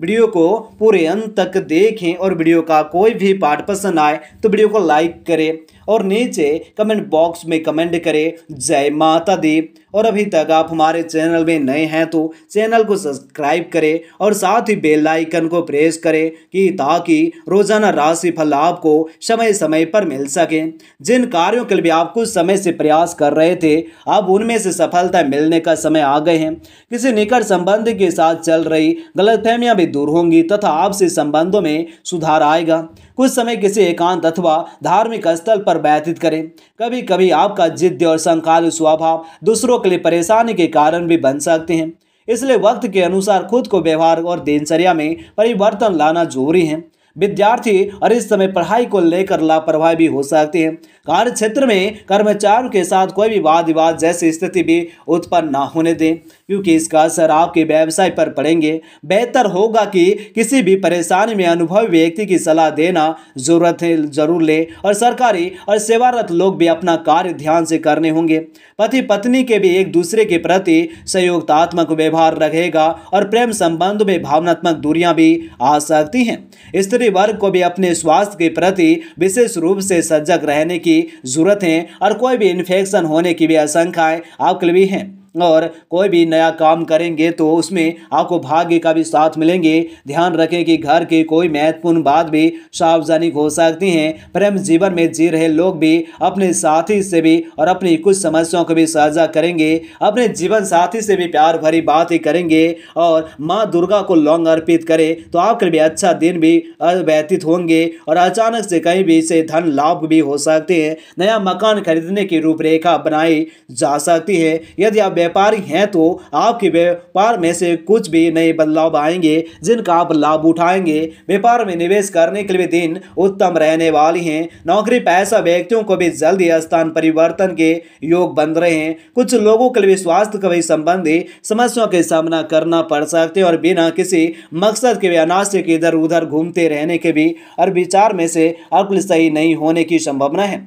video को पूरे अंत तक देखें और वीडियो का कोई भी पार्ट पसंद आए तो वीडियो को लाइक करें और नीचे कमेंट बॉक्स में कमेंट करें जय माता दी और अभी तक आप हमारे चैनल में नए हैं तो चैनल को सब्सक्राइब करें और साथ ही बेल आइकन को प्रेस करें कि ताकि रोजाना राशि फल आपको समय समय पर मिल सके जिन कार्यों के लिए आप कुछ समय से प्रयास कर रहे थे अब उनमें से सफलता मिलने का समय आ गए हैं किसी निकट संबंध के साथ चल रही गलतफहमियां परेशानी दूर होंगी तथा आपसी संबंधों में सुधार आएगा कुछ समय किसी एकांत अथवा धार्मिक स्थल पर व्यतीत करें कभी कभी आपका जिद्द और संकाल स्वभाव दूसरों के लिए परेशानी के कारण भी बन सकते हैं इसलिए वक्त के अनुसार खुद को व्यवहार और दिनचर्या में परिवर्तन लाना जरूरी है विद्यार्थी और इस समय पढ़ाई को लेकर लापरवाही भी हो सकती है कार्य क्षेत्र में कर्मचारियों के साथ कोई भी वाद विवाद जैसी स्थिति भी उत्पन्न ना होने दें क्योंकि इसका असर आपके व्यवसाय पर पड़ेंगे बेहतर होगा कि किसी भी परेशानी में अनुभवी व्यक्ति की सलाह देना जरूरत है जरूर ले और सरकारी और सेवारत लोग भी अपना कार्य ध्यान से करने होंगे पति पत्नी के भी एक दूसरे के प्रति सहयोगतात्मक व्यवहार रहेगा और प्रेम संबंध में भावनात्मक दूरियां भी आ सकती हैं स्त्री दूसरे वर्ग को भी अपने स्वास्थ्य के प्रति विशेष रूप से सजग रहने की जरूरत है और कोई भी इन्फेक्शन होने की भी आशंकाएं आकलवी हैं और कोई भी नया काम करेंगे तो उसमें आपको भाग्य का भी साथ मिलेंगे ध्यान रखें कि घर की कोई महत्वपूर्ण बात भी सार्वजनिक हो सकती हैं प्रेम जीवन में जी रहे लोग भी अपने साथी से भी और अपनी कुछ समस्याओं को भी साझा करेंगे अपने जीवन साथी से भी प्यार भरी ही करेंगे और माँ दुर्गा को लौंग अर्पित करें तो आपके लिए अच्छा दिन भी व्यतीत होंगे और अचानक से कहीं भी से धन लाभ भी हो सकते हैं नया मकान खरीदने की रूपरेखा बनाई जा सकती है यदि आप व्यापारी हैं तो आपके व्यापार में से कुछ भी नए बदलाव आएंगे जिनका आप लाभ उठाएंगे व्यापार में निवेश करने के लिए दिन उत्तम रहने वाले हैं नौकरी पैसा व्यक्तियों को भी जल्द ही स्थान परिवर्तन के योग बन रहे हैं कुछ लोगों के लिए स्वास्थ्य भी संबंधी समस्याओं का सामना करना पड़ सकते हैं और बिना किसी मकसद के अनाज के इधर उधर घूमते रहने के भी और विचार में से अकुल सही नहीं होने की संभावना है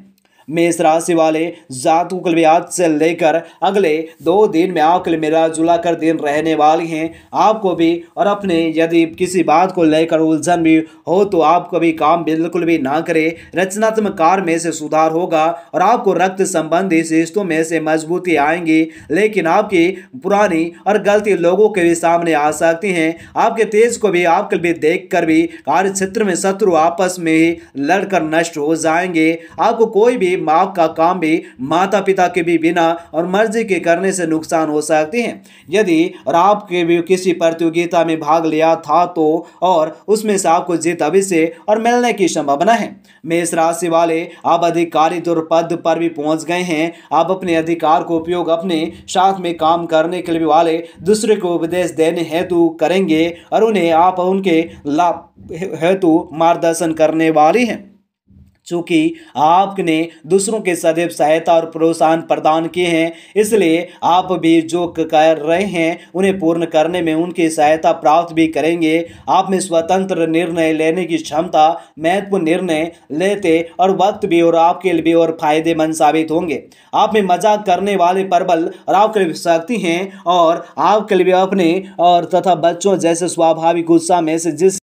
मेष राशि वाले जातकों के आज से लेकर अगले दो दिन में आपके लिए मिला जुला कर दिन रहने वाले हैं आपको भी और अपने यदि किसी बात को लेकर उलझन भी हो तो आप कभी काम बिल्कुल भी ना करें रचनात्मक कार्य में से सुधार होगा और आपको रक्त संबंधी रिश्तों में से मजबूती आएंगी लेकिन आपकी पुरानी और गलती लोगों के भी सामने आ सकती हैं आपके तेज को भी आपके भी देख कर भी कार्य क्षेत्र में शत्रु आपस में ही लड़कर नष्ट हो जाएंगे आपको कोई भी कि माँ का काम भी माता पिता के भी बिना और मर्जी के करने से नुकसान हो सकती हैं यदि और आपके भी किसी प्रतियोगिता में भाग लिया था तो और उसमें से आपको जीत अभी से और मिलने की संभावना है मेष राशि वाले आप अधिकारी दुर्पद पर भी पहुंच गए हैं आप अपने अधिकार को उपयोग अपने साथ में काम करने के लिए वाले दूसरे को उपदेश देने हेतु करेंगे और उन्हें आप उनके लाभ हेतु मार्गदर्शन करने वाली हैं चूँकि आपने दूसरों के सदैव सहायता और प्रोत्साहन प्रदान किए हैं इसलिए आप भी जो कर रहे हैं उन्हें पूर्ण करने में उनकी सहायता प्राप्त भी करेंगे आप में स्वतंत्र निर्णय लेने की क्षमता महत्वपूर्ण निर्णय लेते और वक्त भी और आपके लिए भी और फायदेमंद साबित होंगे आप में मजाक करने वाले प्रबल और आपके लिए शक्ति हैं और आपके लिए अपने और तथा बच्चों जैसे स्वाभाविक गुस्सा में से जिस